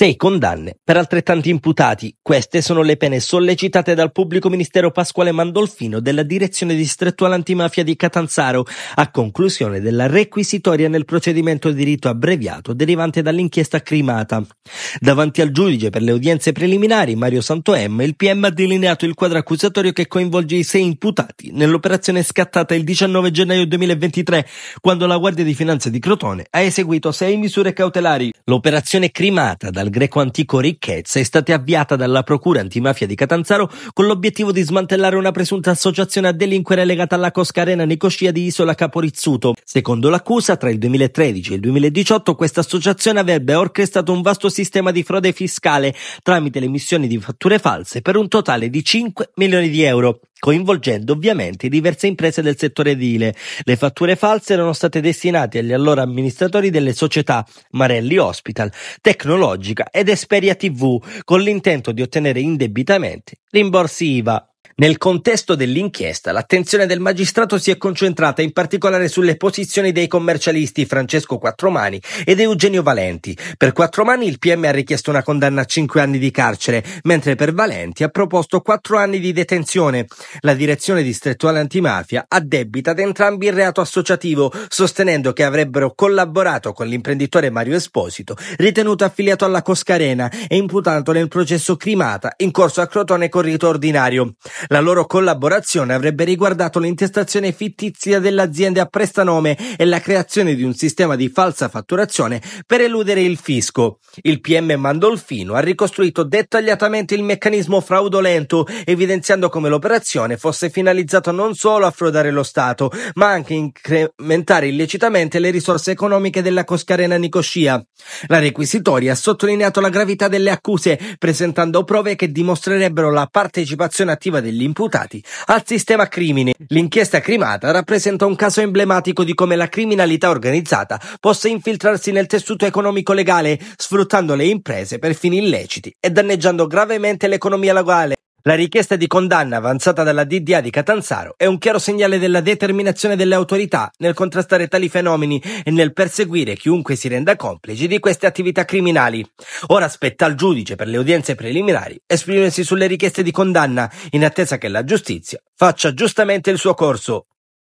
Sei condanne per altrettanti imputati. Queste sono le pene sollecitate dal pubblico ministero Pasquale Mandolfino della direzione distrettuale antimafia di Catanzaro a conclusione della requisitoria nel procedimento di rito abbreviato derivante dall'inchiesta crimata. Davanti al giudice per le udienze preliminari, Mario Santoem, il PM ha delineato il quadro accusatorio che coinvolge i sei imputati nell'operazione scattata il 19 gennaio 2023, quando la Guardia di Finanza di Crotone ha eseguito sei misure cautelari. L'operazione crimata dal al greco antico ricchezza è stata avviata dalla Procura antimafia di Catanzaro con l'obiettivo di smantellare una presunta associazione a delinquere legata alla Cosca Arena Nicoscia di Isola Caporizzuto. Secondo l'accusa, tra il 2013 e il 2018 questa associazione avrebbe orchestrato un vasto sistema di frode fiscale tramite le emissioni di fatture false per un totale di 5 milioni di euro coinvolgendo ovviamente diverse imprese del settore edile. Le fatture false erano state destinate agli allora amministratori delle società Marelli Hospital, Tecnologica ed Esperia TV con l'intento di ottenere indebitamente rimborsi IVA nel contesto dell'inchiesta, l'attenzione del magistrato si è concentrata in particolare sulle posizioni dei commercialisti Francesco Quattromani ed Eugenio Valenti. Per Quattromani il PM ha richiesto una condanna a 5 anni di carcere, mentre per Valenti ha proposto 4 anni di detenzione. La direzione distrettuale antimafia addebita ad entrambi il reato associativo, sostenendo che avrebbero collaborato con l'imprenditore Mario Esposito, ritenuto affiliato alla Coscarena e imputato nel processo Crimata in corso a Crotone con rito ordinario. La loro collaborazione avrebbe riguardato l'intestazione fittizia dell'azienda a prestanome e la creazione di un sistema di falsa fatturazione per eludere il fisco. Il PM Mandolfino ha ricostruito dettagliatamente il meccanismo fraudolento, evidenziando come l'operazione fosse finalizzata non solo a frodare lo Stato, ma anche a incrementare illecitamente le risorse economiche della Coscarena Nicoscia. La requisitoria ha sottolineato la gravità delle accuse, presentando prove che dimostrerebbero la partecipazione attiva degli degli imputati al sistema crimine. L'inchiesta crimata rappresenta un caso emblematico di come la criminalità organizzata possa infiltrarsi nel tessuto economico legale, sfruttando le imprese per fini illeciti e danneggiando gravemente l'economia legale. La richiesta di condanna avanzata dalla DDA di Catanzaro è un chiaro segnale della determinazione delle autorità nel contrastare tali fenomeni e nel perseguire chiunque si renda complice di queste attività criminali. Ora spetta al giudice per le udienze preliminari esprimersi sulle richieste di condanna in attesa che la giustizia faccia giustamente il suo corso.